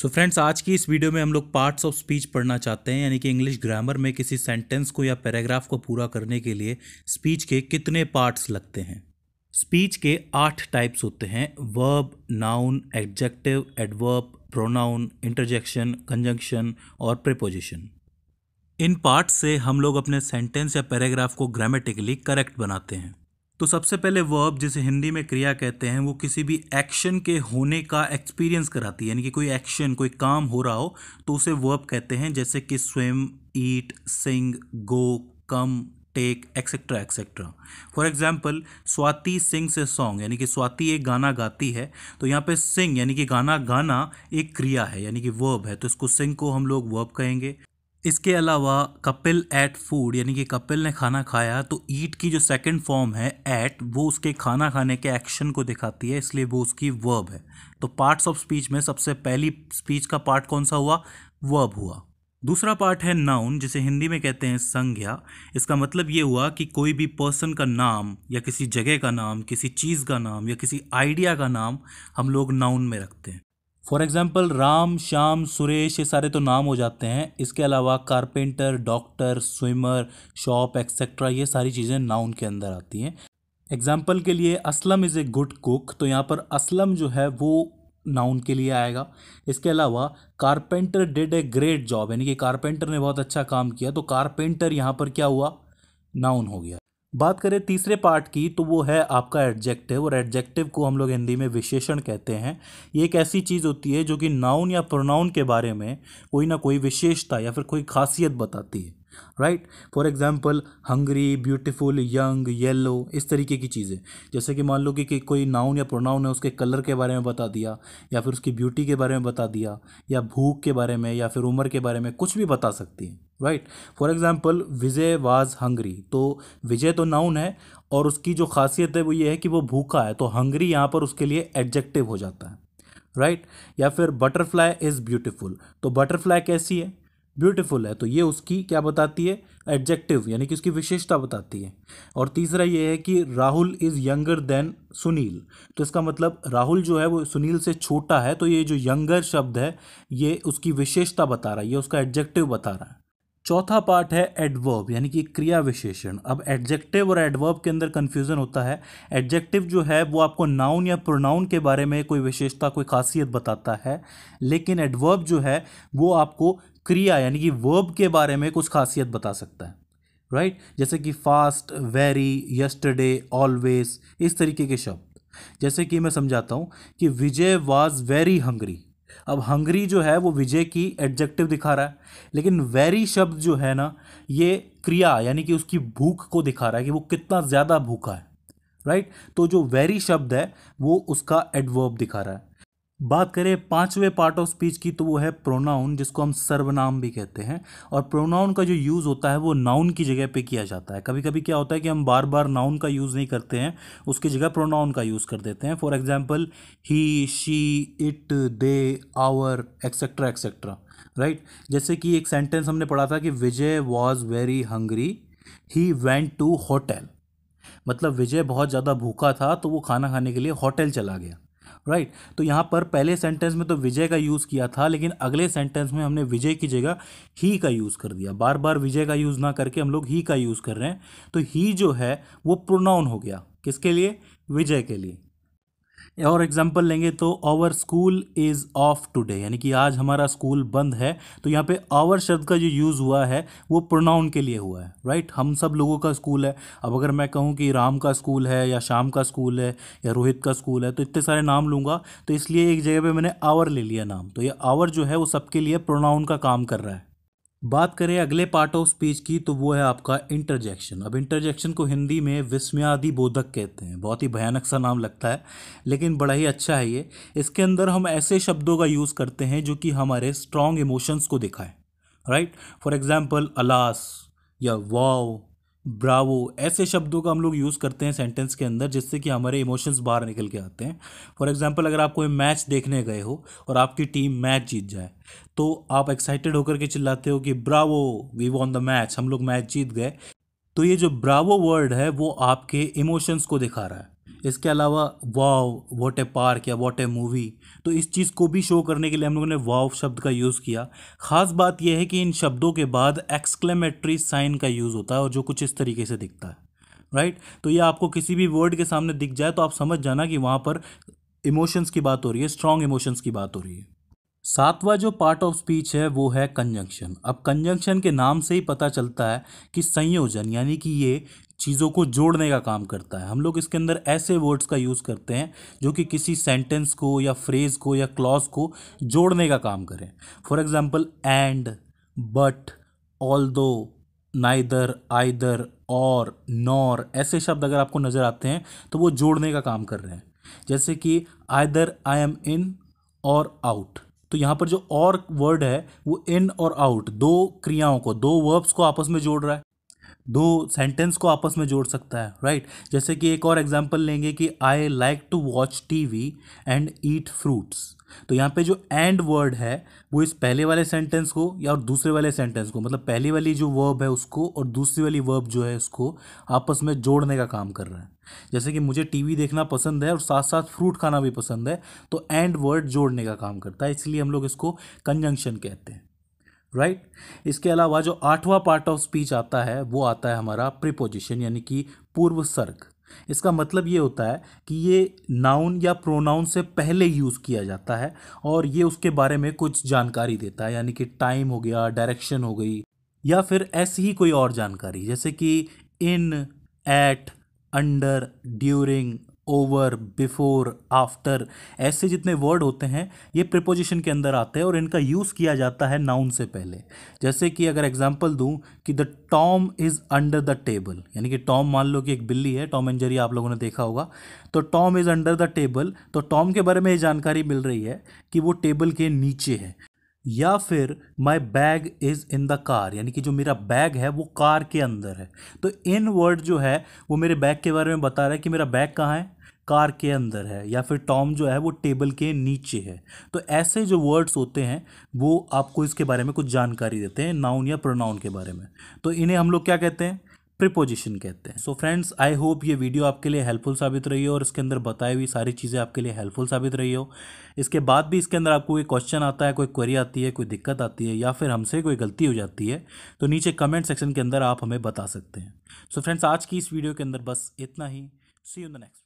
सो so friends आज की इस वीडियो में हम लोग पार्ट्स ऑफ स्पीच पढ़ना चाहते हैं यानी कि इंग्लिश ग्रामर में किसी सेंटेंस को या पैराग्राफ को पूरा करने के लिए स्पीच के कितने पार्ट्स लगते हैं स्पीच के आठ टाइप्स होते हैं verb noun adjective adverb pronoun interjection conjunction और प्रिपोजिशन इन पार्ट्स से हम लोग अपने सेंटेंस या पैराग्राफ को ग्रामेटिकली करेक्ट बनाते हैं तो सबसे पहले वर्ब जिसे हिंदी में क्रिया कहते हैं वो किसी भी एक्शन के होने का एक्सपीरियंस कराती है यानी कि कोई एक्शन कोई काम हो रहा हो तो उसे वर्ब कहते हैं जैसे कि swim eat sing go come take etcetera etcetera for example Swati sing से सॉन्ग यानी कि स्वाति एक गाना गाती है तो यहाँ पे सिंग यानी कि गाना गाना एक क्रिया है यानी कि वर्ब है तो इसको सिंग को हम लोग वर्ब कहेंगे इसके अलावा कपिल एट फूड यानी कि कपिल ने खाना खाया तो ईट की जो सेकंड फॉर्म है एट वो उसके खाना खाने के एक्शन को दिखाती है इसलिए वो उसकी वर्ब है तो पार्ट्स ऑफ स्पीच में सबसे पहली स्पीच का पार्ट कौन सा हुआ वर्ब हुआ दूसरा पार्ट है नाउन जिसे हिंदी में कहते हैं संज्ञा इसका मतलब ये हुआ कि कोई भी पर्सन का नाम या किसी जगह का नाम किसी चीज़ का नाम या किसी आइडिया का नाम हम लोग नाउन में रखते हैं फॉर एग्ज़ाम्पल राम श्याम सुरेश ये सारे तो नाम हो जाते हैं इसके अलावा carpenter doctor swimmer shop etcetera ये सारी चीज़ें नाउन के अंदर आती हैं एग्ज़ाम्पल के लिए Aslam is a good cook तो यहाँ पर असलम जो है वो नाउन के लिए आएगा इसके अलावा carpenter did a great job यानी कि कारपेंटर ने बहुत अच्छा काम किया तो कारपेंटर यहाँ पर क्या हुआ नाउन हो गया बात करें तीसरे पार्ट की तो वो है आपका एडजेक्टिव और एडजेक्टिव को हम लोग हिंदी में विशेषण कहते हैं ये एक ऐसी चीज़ होती है जो कि नाउन या प्रोनाउन के बारे में कोई ना कोई विशेषता या फिर कोई खासियत बताती है right for example hungry beautiful young yellow इस तरीके की चीज़ें जैसे कि मान लो कि, कि कोई नाउन या प्रोनाउन है उसके कलर के बारे में बता दिया या फिर उसकी ब्यूटी के बारे में बता दिया या भूख के बारे में या फिर उम्र के बारे में कुछ भी बता सकती हैं right for example Vijay was hungry तो विजय तो नाउन है और उसकी जो खासियत है वो ये है कि वो भूखा है तो हंगरी यहाँ पर उसके लिए एडजेक्टिव हो जाता है राइट right? या फिर बटरफ्लाई इज़ ब्यूटिफुल तो बटरफ्लाई कैसी है ब्यूटिफुल है तो ये उसकी क्या बताती है एडजेक्टिव यानी कि उसकी विशेषता बताती है और तीसरा ये है कि Rahul is younger than Sunil तो इसका मतलब राहुल जो है वो सुनील से छोटा है तो ये जो यंगर शब्द है ये उसकी विशेषता बता रहा है ये उसका एडजेक्टिव बता रहा है चौथा पार्ट है एडवर्ब यानी कि क्रिया विशेषण अब एडजेक्टिव और एडवर्ब के अंदर कन्फ्यूज़न होता है एडजेक्टिव जो है वो आपको नाउन या प्रोनाउन के बारे में कोई विशेषता कोई खासियत बताता है लेकिन एडवर्ब जो है वो आपको क्रिया यानी कि वर्ब के बारे में कुछ खासियत बता सकता है राइट right? जैसे कि फास्ट वेरी यस्टरडे ऑलवेज इस तरीके के शब्द जैसे कि मैं समझाता हूँ कि विजय वॉज वेरी हंग्री अब हंगरी जो है वो विजय की एडजेक्टिव दिखा रहा है लेकिन वेरी शब्द जो है ना ये क्रिया यानी कि उसकी भूख को दिखा रहा है कि वो कितना ज़्यादा भूखा है राइट तो जो वेरी शब्द है वो उसका एडवर्ब दिखा रहा है बात करें पांचवे पार्ट ऑफ स्पीच की तो वो है प्रोनाउन जिसको हम सर्वनाम भी कहते हैं और प्रोनाउन का जो यूज़ होता है वो नाउन की जगह पे किया जाता है कभी कभी क्या होता है कि हम बार बार नाउन का यूज़ नहीं करते हैं उसकी जगह प्रोनाउन का यूज़ कर देते हैं for example he she it they our etcetera etcetera right जैसे कि एक सेंटेंस हमने पढ़ा था कि Vijay was very hungry he went to hotel मतलब विजय बहुत ज़्यादा भूखा था तो वो खाना खाने के लिए होटल चला गया राइट right? तो यहाँ पर पहले सेंटेंस में तो विजय का यूज़ किया था लेकिन अगले सेंटेंस में हमने विजय की जगह ही का यूज़ कर दिया बार बार विजय का यूज़ ना करके हम लोग ही का यूज़ कर रहे हैं तो ही जो है वो प्रोनाउन हो गया किसके लिए विजय के लिए और एग्जाम्पल लेंगे तो our school is off today यानी कि आज हमारा स्कूल बंद है तो यहाँ पे आवर शब्द का जो यूज़ हुआ है वो प्रोनाउन के लिए हुआ है राइट हम सब लोगों का स्कूल है अब अगर मैं कहूँ कि राम का स्कूल है या शाम का स्कूल है या रोहित का स्कूल है तो इतने सारे नाम लूँगा तो इसलिए एक जगह पर मैंने आवर ले लिया नाम तो ये आवर जो है वो सबके लिए प्रोनाउन का काम कर रहा है बात करें अगले पार्ट ऑफ स्पीच की तो वो है आपका इंटरजेक्शन अब इंटरजेक्शन को हिंदी में विस्म्यादि बोधक कहते हैं बहुत ही भयानक सा नाम लगता है लेकिन बड़ा ही अच्छा है ये इसके अंदर हम ऐसे शब्दों का यूज़ करते हैं जो कि हमारे स्ट्रॉन्ग इमोशंस को दिखाएं राइट फॉर एग्ज़ाम्पल अलास या वाओ ब्रावो ऐसे शब्दों का हम लोग यूज़ करते हैं सेंटेंस के अंदर जिससे कि हमारे इमोशंस बाहर निकल के आते हैं फॉर एग्जांपल अगर आप कोई मैच देखने गए हो और आपकी टीम मैच जीत जाए तो आप एक्साइटेड होकर के चिल्लाते हो कि bravo we won the match हम लोग मैच जीत गए तो ये जो ब्रावो वर्ड है वो आपके इमोशंस को दिखा रहा है इसके अलावा वाव वॉट ए पार्क या वॉट ए मूवी तो इस चीज़ को भी शो करने के लिए हम लोगों ने वाव शब्द का यूज़ किया ख़ास बात यह है कि इन शब्दों के बाद एक्सक्लेमेटरी साइन का यूज़ होता है और जो कुछ इस तरीके से दिखता है राइट तो ये आपको किसी भी वर्ड के सामने दिख जाए तो आप समझ जाना कि वहाँ पर इमोशंस की बात हो रही है स्ट्रॉन्ग इमोशंस की बात हो रही है सातवां जो पार्ट ऑफ स्पीच है वो है कंजंक्शन अब कंजंक्शन के नाम से ही पता चलता है कि संयोजन यानी कि ये चीज़ों को जोड़ने का काम करता है हम लोग इसके अंदर ऐसे वर्ड्स का यूज़ करते हैं जो कि किसी सेंटेंस को या फ्रेज़ को या क्लॉज को जोड़ने का काम करें for example and but although neither either और नॉर ऐसे शब्द अगर आपको नज़र आते हैं तो वो जोड़ने का काम कर रहे हैं जैसे कि आइदर आई एम इन और आउट तो यहाँ पर जो और वर्ड है वो इन और आउट दो क्रियाओं को दो वर्ब्स को आपस में जोड़ रहा है दो सेंटेंस को आपस में जोड़ सकता है राइट right? जैसे कि एक और एग्जांपल लेंगे कि I like to watch TV and eat fruits तो यहाँ पे जो एंड वर्ड है वो इस पहले वाले सेंटेंस को या और दूसरे वाले सेंटेंस को मतलब पहली वाली जो वर्ब है उसको और दूसरी वाली वर्ब जो है उसको आपस में जोड़ने का काम कर रहा है जैसे कि मुझे टीवी देखना पसंद है और साथ साथ फ्रूट खाना भी पसंद है तो एंड वर्ड जोड़ने का काम करता है इसलिए हम लोग इसको कंजंक्शन कहते हैं राइट right? इसके अलावा जो आठवां पार्ट ऑफ स्पीच आता है वो आता है हमारा प्रिपोजिशन यानी कि पूर्व सर्ग इसका मतलब ये होता है कि ये नाउन या प्रोनाउन से पहले यूज़ किया जाता है और ये उसके बारे में कुछ जानकारी देता है यानी कि टाइम हो गया डायरेक्शन हो गई या फिर ऐसी ही कोई और जानकारी जैसे कि in at under during over before after ऐसे जितने वर्ड होते हैं ये प्रिपोजिशन के अंदर आते हैं और इनका यूज़ किया जाता है नाउन से पहले जैसे कि अगर एग्जांपल दूं कि the Tom is under the table यानी कि टॉम मान लो कि एक बिल्ली है टॉम एंड जेरी आप लोगों ने देखा होगा तो Tom is under the table तो टॉम के बारे में ये जानकारी मिल रही है कि वो टेबल के नीचे है या फिर my bag is in the car यानी कि जो मेरा बैग है वो कार के अंदर है तो इन वर्ड जो है वो मेरे बैग के बारे में बता रहा है कि मेरा बैग कहाँ है कार के अंदर है या फिर टॉम जो है वो टेबल के नीचे है तो ऐसे जो वर्ड्स होते हैं वो आपको इसके बारे में कुछ जानकारी देते हैं नाउन या प्रोनाउन के बारे में तो इन्हें हम लोग क्या कहते हैं प्रिपोजिशन कहते हैं सो फ्रेंड्स आई होप ये वीडियो आपके लिए हेल्पफुल साबित रही हो और इसके अंदर बताई हुई सारी चीज़ें आपके लिए हेल्पफुल साबित रही हो इसके बाद भी इसके अंदर आपको कोई क्वेश्चन आता है कोई क्वेरी आती है कोई दिक्कत आती है या फिर हमसे कोई गलती हो जाती है तो नीचे कमेंट सेक्शन के अंदर आप हमें बता सकते हैं सो so फ्रेंड्स आज की इस वीडियो के अंदर बस इतना ही सी यू द नेक्स्ट